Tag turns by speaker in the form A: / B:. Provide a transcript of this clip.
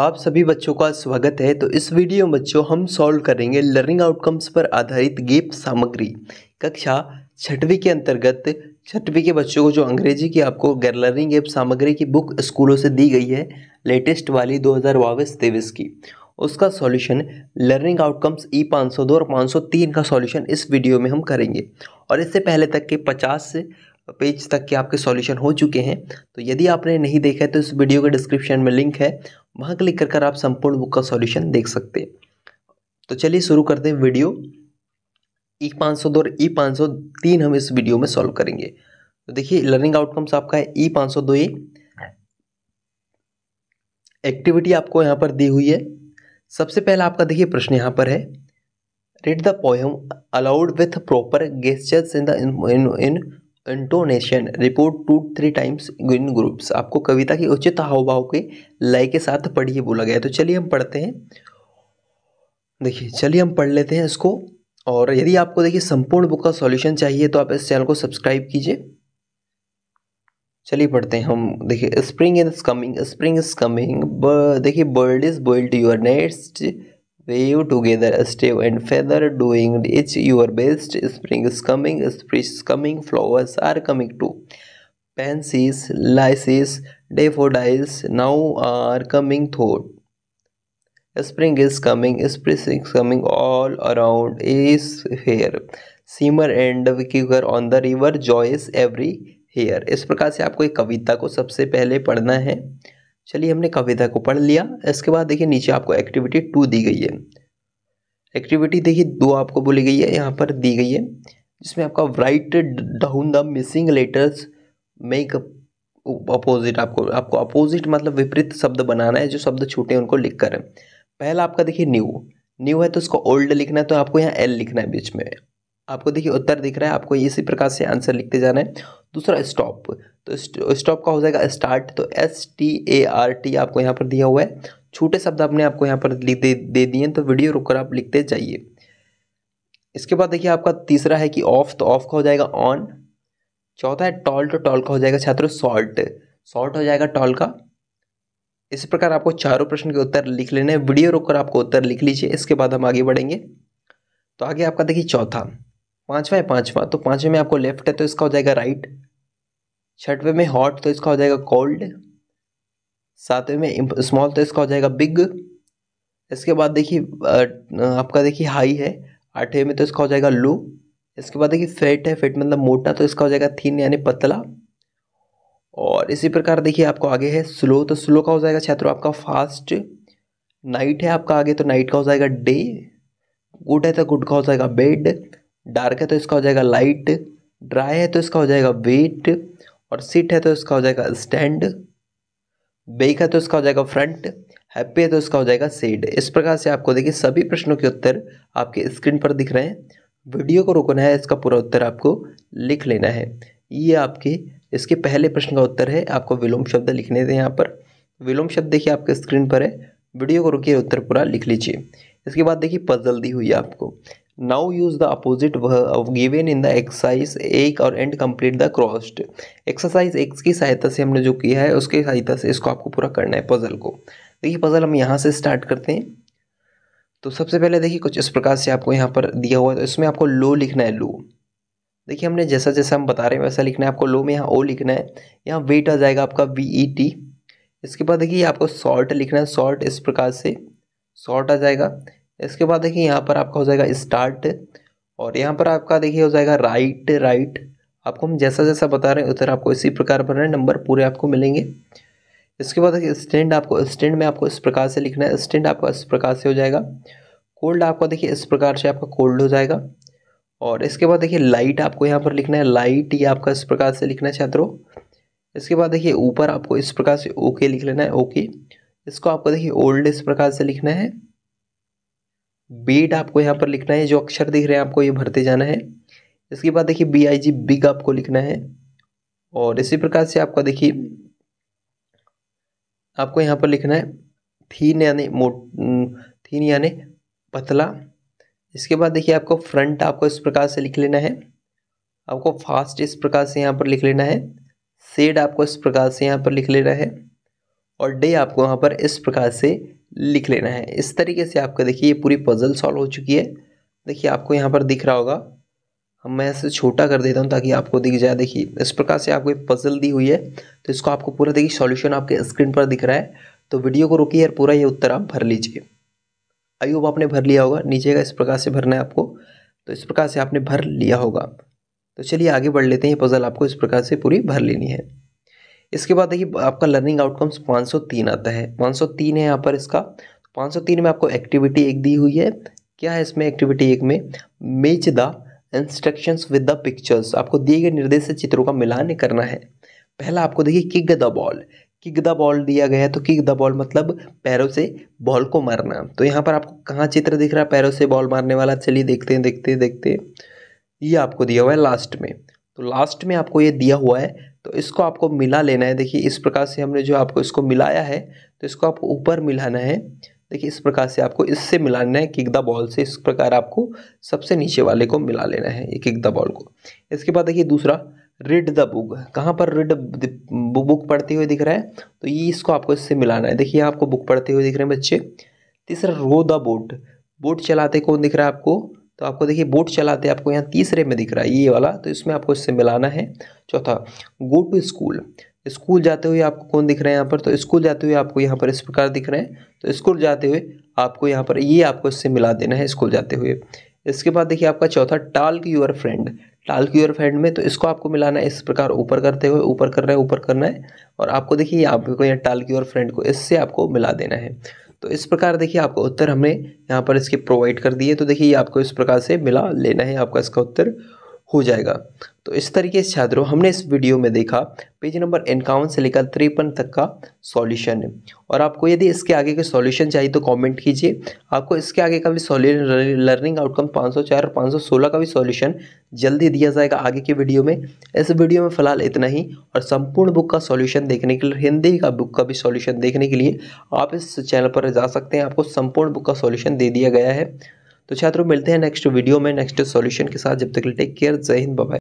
A: आप सभी बच्चों का स्वागत है तो इस वीडियो में बच्चों हम सॉल्व करेंगे लर्निंग आउटकम्स पर आधारित गेप सामग्री कक्षा छठवीं के अंतर्गत छठवीं के बच्चों को जो अंग्रेजी की आपको गैर लर्निंग गेप सामग्री की बुक स्कूलों से दी गई है लेटेस्ट वाली दो हज़ार बाईस तेईस की उसका सॉल्यूशन लर्निंग आउटकम्स ई 502 और 503 का सॉल्यूशन इस वीडियो में हम करेंगे और इससे पहले तक के 50 से पेज तक के आपके सॉल्यूशन हो चुके हैं तो यदि आपने नहीं देखा है तो इस वीडियो के डिस्क्रिप्शन में लिंक है वहाँ क्लिक कर कर आप संपूर्ण बुक का सॉल्यूशन देख सकते हैं तो चलिए शुरू करते हैं वीडियो ई e पाँच सौ दो और ई e पाँच सौ तीन हम इस वीडियो में सॉल्व करेंगे तो देखिए लर्निंग आउटकम्स आपका है ई e पाँच सौ दो ए एक्टिविटी आपको यहाँ पर दी हुई है सबसे पहला आपका देखिए प्रश्न यहाँ पर है read the poem aloud with proper gestures in the in in intonation repeat two three times in groups आपको कविता की उचित हाव भाव के लय के साथ पढ़िए बोला गया तो चलिए हम पढ़ते हैं देखिए चलिए हम पढ़ लेते हैं इसको और यदि आपको देखिए संपूर्ण बुक का सॉल्यूशन चाहिए तो आप इस चैनल को सब्सक्राइब कीजिए चलिए पढ़ते हैं हम देखिए spring is coming spring is coming देखिए bird is build your nest wave together a stave and feather doing it your best spring is coming spring is coming flowers are coming too pansies lysis daffodils now are coming thought spring is coming spring is coming all around is here simmer and quiver on the river joys every here इस प्रकार से आपको एक कविता को सबसे पहले पढ़ना है चलिए हमने कविता को पढ़ लिया इसके बाद देखिए नीचे आपको एक्टिविटी टू दी गई है एक्टिविटी देखिए दो आपको बोली गई है यहाँ पर दी गई है जिसमें आपका write down the missing letters make opposite आपको आपको अपोजिट मतलब विपरीत शब्द बनाना है जो शब्द छूटे उनको लिख कर पहला आपका देखिए न्यू न्यू है तो उसको ओल्ड लिखना है तो आपको यहाँ एल लिखना है बीच में आपको देखिए उत्तर दिख रहा है आपको इसी प्रकार से आंसर लिखते जाना है दूसरा स्टॉप तो स्टॉप का हो जाएगा स्टार्ट तो S T A R T आपको यहाँ पर दिया हुआ है छोटे शब्द आपने आपको यहाँ पर लिख दे दे दिए तो वीडियो रुक कर आप लिखते जाइए इसके बाद देखिए आपका तीसरा है कि ऑफ तो ऑफ का हो जाएगा ऑन चौथा है टॉल तो टॉल का हो जाएगा छात्रों सॉल्ट शॉर्ट हो जाएगा टॉल का इस प्रकार आपको चारों प्रश्न के उत्तर लिख लेने हैं वीडियो रोककर आपको उत्तर लिख लीजिए इसके बाद हम आगे बढ़ेंगे तो आगे आपका देखिए चौथा पाँचवा है पाँचवा तो पाँचवें में आपको लेफ्ट है तो इसका हो जाएगा राइट छठवें में हॉट तो इसका हो जाएगा कोल्ड सातवें में स्मॉल तो इसका हो जाएगा बिग इसके बाद देखिए आपका देखिए हाई है आठवें में तो इसका हो जाएगा लो इसके बाद देखिए फेट है फेट मतलब मोटा तो इसका हो जाएगा थीन यानी पतला और इसी प्रकार देखिए आपको आगे है स्लो तो स्लो का हो जाएगा छात्रों आपका फास्ट नाइट है आपका आगे तो नाइट का हो जाएगा डे गुड है तो गुड का हो जाएगा बेड डार्क है तो इसका हो जाएगा लाइट ड्राई है तो इसका हो जाएगा वेट और सीट है तो इसका हो जाएगा स्टैंड बेक है तो इसका हो जाएगा फ्रंट हैप्पी है तो इसका हो जाएगा सीड इस प्रकार से आपको देखिए सभी प्रश्नों के उत्तर आपके स्क्रीन पर दिख रहे हैं वीडियो को रोकना है इसका पूरा उत्तर आपको लिख लेना है ये आपके इसके पहले प्रश्न का उत्तर है आपको विलोम शब्द लिखने थे यहाँ पर विलोम शब्द देखिए आपके स्क्रीन पर है वीडियो को रोकिए उत्तर पूरा लिख लीजिए इसके बाद देखिए पजल दी हुई है आपको नाउ यूज़ द अपोजिट वह गिवेन इन द एक्सरसाइज एक और and complete the crossword exercise एक की सहायता से हमने जो किया है उसकी सहायता से इसको आपको पूरा करना है पज़ल को देखिए पज़ल हम यहाँ से स्टार्ट करते हैं तो सबसे पहले देखिए कुछ इस प्रकार से आपको यहाँ पर दिया हुआ है तो इसमें आपको लो लिखना है लो देखिए हमने जैसा जैसा हम बता रहे हैं वैसा लिखना है आपको लो में यहाँ ओ लिखना है यहाँ वेट आ जाएगा आपका वी ई टी इसके बाद देखिए आपको शॉर्ट लिखना है शॉर्ट इस प्रकार से शॉर्ट आ जाएगा इसके बाद देखिए यहाँ पर आपका हो जाएगा स्टार्ट और यहाँ पर आपका देखिए हो जाएगा राइट राइट आपको हम जैसा जैसा बता रहे हैं उधर आपको इसी प्रकार भरना है नंबर पूरे आपको मिलेंगे इसके बाद देखिए स्टैंड आपको स्टैंड में आपको इस प्रकार से लिखना है स्टैंड आपका इस प्रकार से हो जाएगा कोल्ड आपका देखिए इस प्रकार से आपका कोल्ड हो जाएगा और इसके बाद देखिए लाइट आपको यहाँ पर लिखना है लाइट ये आपका इस प्रकार से लिखना है छात्रों इसके बाद देखिए ऊपर आपको इस प्रकार से ओके लिख लेना है ओके इसको आपको देखिए ओल्ड इस प्रकार से लिखना है बीट आपको यहाँ पर लिखना है जो अक्षर दिख रहे हैं आपको ये भरते जाना है इसके बाद देखिए बी आई जी बिग आपको लिखना है और इसी प्रकार से आपका देखिए आपको यहाँ पर लिखना है थीन यानी मोट थीन यानी पतला इसके बाद देखिए आपको फ्रंट आपको इस प्रकार से लिख लेना है आपको फास्ट इस प्रकार से यहाँ पर लिख लेना है सेड आपको इस प्रकार से यहाँ पर लिख लेना है और डे आपको यहाँ पर इस प्रकार से लिख लेना है इस तरीके से आपका देखिए ये पूरी पज़ल सॉल्व हो चुकी है देखिए आपको यहाँ पर दिख रहा होगा हम मैं इसे छोटा कर देता हूँ ताकि आपको दिख जाए देखिए इस प्रकार से आपको एक पज़ल दी हुई है तो इसको आपको पूरा देखिए सॉल्यूशन आपके स्क्रीन पर दिख रहा है तो वीडियो को रोकिए और पूरा ये उत्तर आप भर लीजिए होप आपने भर लिया होगा नीचे का इस प्रकार से भरना है आपको तो इस प्रकार से आपने भर लिया होगा तो चलिए आगे बढ़ लेते हैं ये पज़ल आपको इस प्रकार से पूरी भर लेनी है इसके बाद देखिए आपका लर्निंग आउटकम्स 503 आता है 503 है यहाँ पर इसका 503 तो में आपको एक्टिविटी एक दी हुई है क्या है इसमें एक्टिविटी एक में match the instructions with the pictures आपको दिए गए निर्देश से चित्रों का मिलान करना है पहला आपको देखिए kick the ball kick the ball दिया गया है तो किक द बॉल मतलब पैरों से बॉल को मारना तो यहाँ पर आपको कहाँ चित्र दिख रहा है पैरों से बॉल मारने वाला चलिए देखते हैं देखते हैं देखते हैं ये आपको दिया हुआ है लास्ट में तो लास्ट में आपको ये दिया हुआ है तो इसको आपको मिला लेना है देखिए इस प्रकार से हमने जो आपको इसको मिलाया है तो इसको आपको ऊपर मिलाना है देखिए इस प्रकार से आपको इससे मिलाना है किक द बॉल से इस प्रकार आपको सबसे नीचे वाले को मिला लेना है ये किक द बॉल को इसके बाद देखिए दूसरा रिड द बुक कहाँ पर रिड बुक पढ़ते हुए दिख रहा है तो ये इसको आपको इससे मिलाना है देखिए आपको बुक पढ़ते हुए दिख रहे हैं बच्चे तीसरा रो द बोट बोट चलाते कौन दिख रहा है आपको तो आपको देखिए बोट चलाते आपको यहाँ तीसरे में दिख रहा है ये वाला तो इसमें आपको इससे मिलाना है चौथा गो टू स्कूल स्कूल जाते हुए आपको कौन दिख रहा है यहाँ पर तो स्कूल जाते हुए आपको यहाँ पर इस प्रकार दिख रहे हैं तो स्कूल जाते हुए आपको यहाँ पर ये आपको इससे मिला देना है स्कूल जाते हुए इसके बाद देखिए आपका चौथा talk your friend talk your friend में तो इसको आपको मिलाना है इस प्रकार ऊपर करते हुए ऊपर कर रहे है ऊपर करना है और आपको देखिए आपको यहाँ टाल्क यूर फ्रेंड को इससे आपको मिला देना है तो इस प्रकार देखिए आपका उत्तर हमने यहाँ पर इसके प्रोवाइड कर दिए तो देखिए ये आपको इस प्रकार से मिला लेना है आपका इसका उत्तर हो जाएगा तो इस तरीके से छात्रों हमने इस वीडियो में देखा पेज नंबर इक्यावन से लेकर तिरपन तक का सॉल्यूशन है और आपको यदि इसके आगे के सॉल्यूशन चाहिए तो कमेंट कीजिए आपको इसके आगे का भी सॉल्यूशन लर्निंग आउटकम 504 और 516 का भी सॉल्यूशन जल्दी दिया जाएगा आगे की वीडियो में इस वीडियो में फ़िलहाल इतना ही और संपूर्ण बुक का सॉल्यूशन देखने के लिए हिंदी का बुक का भी सॉल्यूशन देखने के लिए आप इस चैनल पर जा सकते हैं आपको संपूर्ण बुक का सॉल्यूशन दे दिया गया है तो छात्रों मिलते हैं नेक्स्ट वीडियो में नेक्स्ट सॉल्यूशन के साथ जब तक टेक केयर जय हिंद बाय